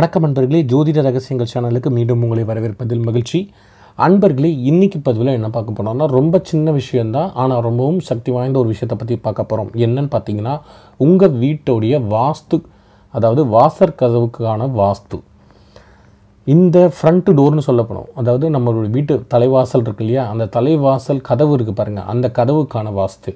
வணக்கம் நண்பர்களே ஜோதிட ரகசியங்கள் சேனலுக்கு மீண்டும் உங்களை வரவேற்பதில் மகிழ்ச்சி அன்பர்களே இன்றைக்கி பதிவில் என்ன பார்க்க போனோம்னா ரொம்ப சின்ன விஷயந்தான் ஆனால் ரொம்பவும் சக்தி வாய்ந்த ஒரு விஷயத்தை பற்றி பார்க்க போகிறோம் என்னன்னு பார்த்தீங்கன்னா உங்கள் வீட்டுடைய வாஸ்து அதாவது வாசற் கதவுக்கான வாஸ்து இந்த ஃப்ரண்ட் டோர்னு சொல்லப்படும் அதாவது நம்மளுடைய வீட்டு தலைவாசல் இருக்கு இல்லையா அந்த தலைவாசல் கதவு இருக்குது பாருங்கள் அந்த கதவுக்கான வாஸ்து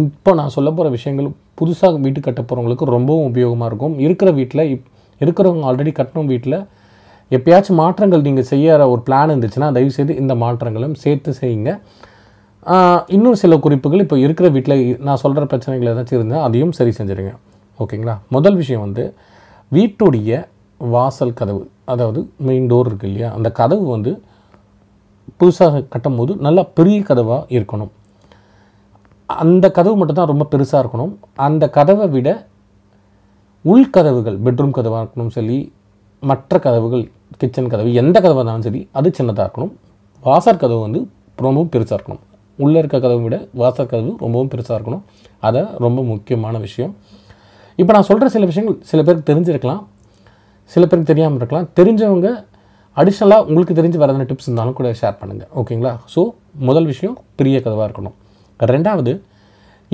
இப்போ நான் சொல்ல போகிற விஷயங்கள் புதுசாக வீட்டு கட்ட போகிறவங்களுக்கு ரொம்பவும் உபயோகமாக இருக்கும் இருக்கிற வீட்டில் இப் இருக்கிறவங்க ஆல்ரெடி கட்டணும் வீட்டில் எப்பயாச்சும் மாற்றங்கள் நீங்கள் செய்யற ஒரு பிளான் இருந்துச்சுன்னா தயவுசெய்து இந்த மாற்றங்களும் சேர்த்து செய்யுங்க இன்னும் சில குறிப்புகள் இப்போ இருக்கிற வீட்டில் நான் சொல்கிற பிரச்சனைகள் ஏதாச்சும் இருந்தால் அதையும் சரி செஞ்சுருங்க ஓகேங்களா முதல் விஷயம் வந்து வீட்டுடைய வாசல் கதவு அதாவது மெயின் டோர் இருக்குது இல்லையா அந்த கதவு வந்து புதுசாக கட்டும்போது நல்லா பெரிய கதவாக இருக்கணும் அந்த கதவு மட்டும்தான் ரொம்ப பெருசாக இருக்கணும் அந்த கதவை விட உள்கதவுகள் பெட்ரூம் கதவாக இருக்கணும் சரி மற்ற கதவுகள் கிச்சன் கதவு எந்த கதவாக இருந்தாலும் சரி அது சின்னதாக இருக்கணும் வாசர் கதவு வந்து ரொம்பவும் பெருசாக இருக்கணும் உள்ளே இருக்க கதவை விட வாசர் கதவு ரொம்பவும் பெருசாக இருக்கணும் அதை ரொம்ப முக்கியமான விஷயம் இப்போ நான் சொல்கிற சில விஷயங்கள் சில பேருக்கு தெரிஞ்சிருக்கலாம் சில பேருக்கு தெரியாமல் இருக்கலாம் தெரிஞ்சவங்க அடிஷ்னலாக உங்களுக்கு தெரிஞ்சு வேறு டிப்ஸ் இருந்தாலும் கூட ஷேர் பண்ணுங்கள் ஓகேங்களா ஸோ முதல் விஷயம் பெரிய கதவாக இருக்கணும் ரெண்டாவது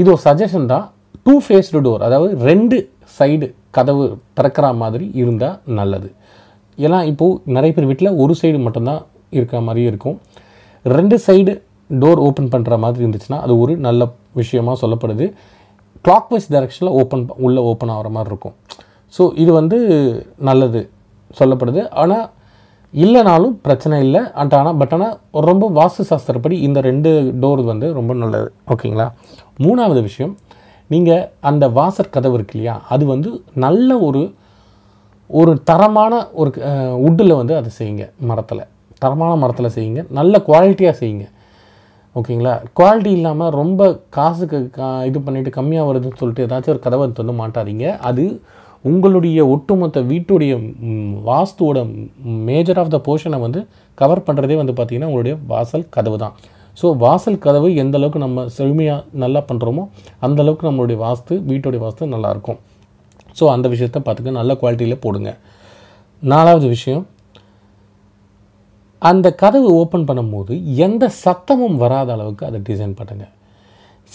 இது ஒரு சஜஷன் தான் டூ ஃபேஸ்டு டோர் அதாவது ரெண்டு சைடு கதவு திறக்கிற மாதிரி இருந்தால் நல்லது ஏன்னா இப்போது நிறைய பேர் வீட்டில் ஒரு சைடு மட்டும்தான் இருக்கிற மாதிரி இருக்கும் ரெண்டு சைடு டோர் ஓப்பன் பண்ணுற மாதிரி இருந்துச்சுன்னா அது ஒரு நல்ல விஷயமாக சொல்லப்படுது கிளாக் வைஸ் டைரெக்ஷனில் ஓப்பன் உள்ளே ஓப்பன் ஆகிற மாதிரி இருக்கும் ஸோ இது வந்து நல்லது சொல்லப்படுது ஆனால் இல்லைனாலும் பிரச்சனை இல்லை அண்ட் ஆனால் பட் ஆனால் ரொம்ப வாஸ்து சாஸ்திரப்படி இந்த ரெண்டு டோர் வந்து ரொம்ப நல்லது ஓகேங்களா மூணாவது விஷயம் நீங்கள் அந்த வாசற் கதவு இருக்கு இல்லையா அது வந்து நல்ல ஒரு ஒரு தரமான ஒரு உட்டில் வந்து அதை செய்யுங்க மரத்தில் தரமான மரத்தில் செய்யுங்க நல்ல குவாலிட்டியாக செய்யுங்க ஓகேங்களா குவாலிட்டி இல்லாமல் ரொம்ப காசுக்கு கா இது பண்ணிவிட்டு கம்மியாக வருதுன்னு சொல்லிட்டு ஏதாச்சும் ஒரு கதவை வந்து மாட்டாதீங்க அது உங்களுடைய ஒட்டுமொத்த வீட்டுடைய வாஸ்துவோட மேஜர் ஆஃப் த போர்ஷனை வந்து கவர் பண்ணுறதே வந்து பார்த்திங்கன்னா உங்களுடைய வாசல் கதவு தான் ஸோ வாசல் கதவு எந்த அளவுக்கு நம்ம செழுமையாக நல்லா பண்ணுறோமோ அந்தளவுக்கு நம்மளுடைய வாஸ்து வீட்டுடைய வாஸ்து நல்லாயிருக்கும் ஸோ அந்த விஷயத்த பார்த்துக்க நல்ல குவாலிட்டியில் போடுங்க நாலாவது விஷயம் அந்த கதவு ஓப்பன் பண்ணும்போது எந்த சத்தமும் வராத அளவுக்கு அதை டிசைன் பண்ணுங்கள்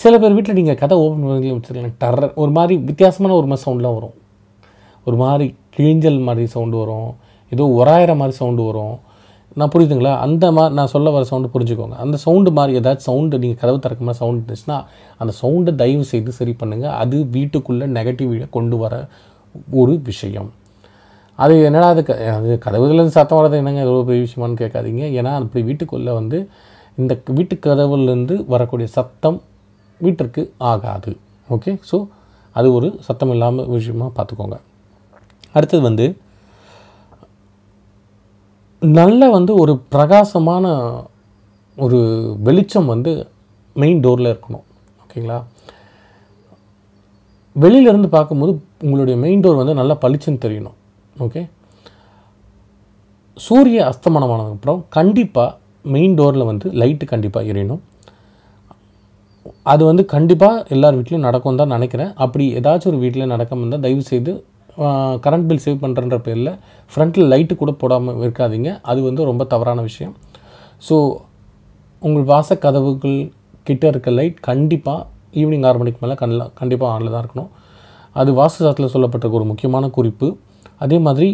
சில பேர் வீட்டில் நீங்கள் கதை ஓப்பன் பண்ணி வச்சுருக்கலாம் டர்ற ஒரு மாதிரி வித்தியாசமான ஒரு மாதிரி சவுண்ட்லாம் வரும் ஒரு மாதிரி கிழிஞ்சல் மாதிரி சவுண்டு வரும் ஏதோ உராயிற மாதிரி சவுண்டு வரும் நான் புரியுதுங்களா அந்த மாதிரி நான் சொல்ல வர சவுண்டு புரிஞ்சுக்கோங்க அந்த சவுண்டு மாதிரி ஏதாச்சும் சவுண்டு நீங்கள் கதவு மாதிரி சவுண்ட் இருந்துச்சுன்னா அந்த சவுண்டை தயவு செய்து சரி பண்ணுங்கள் அது வீட்டுக்குள்ளே நெகட்டிவிட்டியை கொண்டு வர ஒரு விஷயம் அது என்னடா அது க அது கதவுலேருந்து சத்தம் வர்றது என்னங்க எவ்வளோ பெரிய விஷயமானு கேட்காதீங்க ஏன்னா அப்படி வீட்டுக்குள்ளே வந்து இந்த வீட்டு கதவுலேருந்து வரக்கூடிய சத்தம் வீட்டிற்கு ஆகாது ஓகே ஸோ அது ஒரு சத்தம் இல்லாமல் விஷயமாக பார்த்துக்கோங்க அடுத்தது வந்து நல்ல வந்து ஒரு பிரகாசமான ஒரு வெளிச்சம் வந்து மெயின் டோரில் இருக்கணும் ஓகேங்களா வெளியிலேருந்து பார்க்கும்போது உங்களுடைய மெயின் டோர் வந்து நல்லா பளிச்சுன்னு தெரியணும் ஓகே சூரிய அப்புறம் கண்டிப்பாக மெயின் டோரில் வந்து லைட்டு கண்டிப்பாக எரியணும் அது வந்து கண்டிப்பாக எல்லார் வீட்லேயும் நடக்கும் தான் நினைக்கிறேன் அப்படி ஏதாச்சும் ஒரு வீட்டில் நடக்காமல் இருந்தால் தயவுசெய்து கரண்ட் பில் சேவ் பண்ணுறன்ற பேரில் ஃப்ரண்ட்டில் லைட்டு கூட போடாமல் இருக்காதிங்க அது வந்து ரொம்ப தவறான விஷயம் ஸோ உங்கள் வாச கதவுகள் கிட்டே இருக்க லைட் கண்டிப்பாக ஈவினிங் ஆறு மணிக்கு மேலே கண்ணில் கண்டிப்பாக ஆனில் தான் இருக்கணும் அது வாசு சாத்தில் சொல்லப்பட்ட ஒரு முக்கியமான குறிப்பு அதே மாதிரி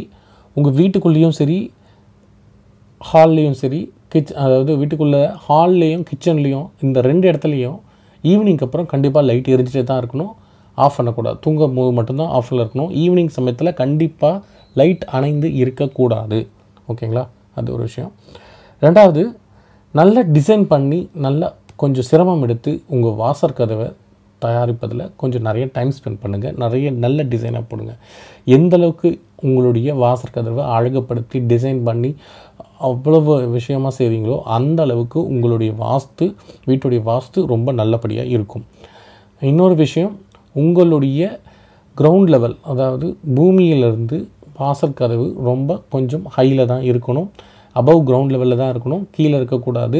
உங்கள் வீட்டுக்குள்ளேயும் சரி ஹால்லேயும் சரி கிச் அதாவது வீட்டுக்குள்ளே ஹால்லேயும் கிச்சன்லேயும் இந்த ரெண்டு இடத்துலையும் ஈவினிங்க்கு அப்புறம் கண்டிப்பாக லைட் எரிஞ்சிட்டே தான் இருக்கணும் ஆஃப் பண்ணக்கூடாது தூங்கும் போது மட்டும்தான் ஆஃபில் இருக்கணும் ஈவினிங் சமயத்தில் கண்டிப்பாக லைட் அணைந்து இருக்கக்கூடாது ஓகேங்களா அது ஒரு விஷயம் ரெண்டாவது நல்லா டிசைன் பண்ணி நல்லா கொஞ்சம் சிரமம் எடுத்து உங்கள் வாசர் கதவை தயாரிப்பதில் கொஞ்சம் நிறைய டைம் ஸ்பெண்ட் பண்ணுங்கள் நிறைய நல்ல டிசைனாக போடுங்க எந்தளவுக்கு உங்களுடைய வாசர் கதவை அழகுப்படுத்தி டிசைன் பண்ணி அவ்வளவு விஷயமாக செய்வீங்களோ அந்த அளவுக்கு உங்களுடைய வாஸ்து வீட்டுடைய வாஸ்து ரொம்ப நல்லபடியாக இருக்கும் இன்னொரு விஷயம் உங்களுடைய கிரவுண்ட் லெவல் அதாவது பூமியிலிருந்து கதவு ரொம்ப கொஞ்சம் ஹையில் தான் இருக்கணும் அபவ் கிரவுண்ட் லெவலில் தான் இருக்கணும் கீழே இருக்கக்கூடாது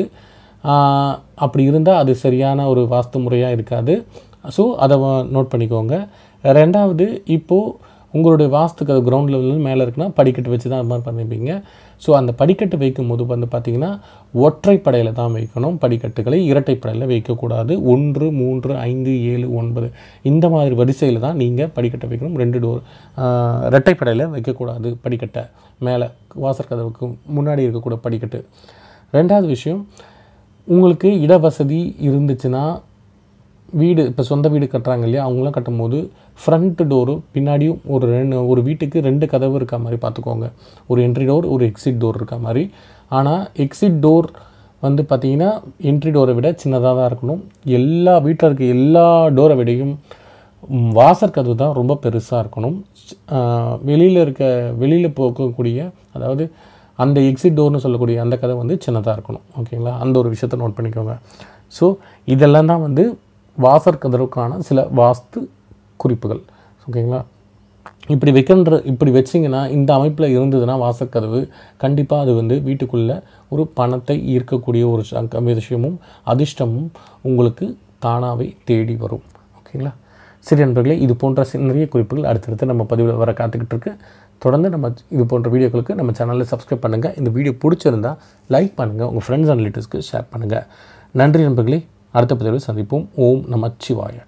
அப்படி இருந்தால் அது சரியான ஒரு வாஸ்து முறையாக இருக்காது ஸோ அதை நோட் பண்ணிக்கோங்க ரெண்டாவது இப்போது உங்களுடைய வாஸ்துக்கு அது கிரவுண்ட் லெவலில் மேலே இருக்குன்னா படிக்கட்டு வச்சு தான் அது மாதிரி பண்ணிப்பீங்க ஸோ அந்த படிக்கட்டு வைக்கும் போது வந்து பார்த்திங்கன்னா ஒற்றைப்படையில் தான் வைக்கணும் படிக்கட்டுகளை இரட்டைப்படையில் வைக்கக்கூடாது ஒன்று மூன்று ஐந்து ஏழு ஒன்பது இந்த மாதிரி வரிசையில் தான் நீங்கள் படிக்கட்டை வைக்கணும் ரெண்டு டோர் இரட்டைப்படையில் வைக்கக்கூடாது படிக்கட்டை மேலே வாசல் கதவுக்கு முன்னாடி இருக்கக்கூட படிக்கட்டு ரெண்டாவது விஷயம் உங்களுக்கு இடவசதி இருந்துச்சுன்னா வீடு இப்போ சொந்த வீடு கட்டுறாங்க இல்லையா அவங்களாம் கட்டும்போது ஃப்ரண்ட் டோரும் பின்னாடியும் ஒரு ரெண்டு ஒரு வீட்டுக்கு ரெண்டு கதவு இருக்க மாதிரி பார்த்துக்கோங்க ஒரு என்ட்ரி டோர் ஒரு எக்ஸிட் டோர் இருக்க மாதிரி ஆனால் எக்ஸிட் டோர் வந்து பார்த்திங்கன்னா என்ட்ரி டோரை விட சின்னதாக தான் இருக்கணும் எல்லா வீட்டில் இருக்க எல்லா டோரை விடையும் வாசர் கதவு தான் ரொம்ப பெருசாக இருக்கணும் வெளியில் இருக்க வெளியில் போகக்கூடிய அதாவது அந்த எக்ஸிட் டோர்னு சொல்லக்கூடிய அந்த கதை வந்து சின்னதாக இருக்கணும் ஓகேங்களா அந்த ஒரு விஷயத்தை நோட் பண்ணிக்கோங்க ஸோ இதெல்லாம் தான் வந்து வாசற்கதவுக்கான சில வாஸ்து குறிப்புகள் ஓகேங்களா இப்படி வைக்கின்ற இப்படி வச்சிங்கன்னா இந்த அமைப்பில் இருந்ததுன்னா வாசக்கதவு கண்டிப்பாக அது வந்து வீட்டுக்குள்ளே ஒரு பணத்தை ஈர்க்கக்கூடிய ஒரு விஷயமும் அதிர்ஷ்டமும் உங்களுக்கு தானாகவே தேடி வரும் ஓகேங்களா சரி நண்பர்களே இது போன்ற நிறைய குறிப்புகள் அடுத்தடுத்து நம்ம பதிவில் வர காத்துக்கிட்டு இருக்கு தொடர்ந்து நம்ம இது போன்ற வீடியோக்களுக்கு நம்ம சேனலில் சப்ஸ்கிரைப் பண்ணுங்கள் இந்த வீடியோ பிடிச்சிருந்தால் லைக் பண்ணுங்கள் உங்கள் ஃப்ரெண்ட்ஸ் அண்ட் ரிலேட்டிவ்ஸ்க்கு ஷேர் பண்ணுங்கள் நன்றி நண்பர்களே அடுத்த பதிவில் சந்திப்போம் ஓம் நமச்சிவாய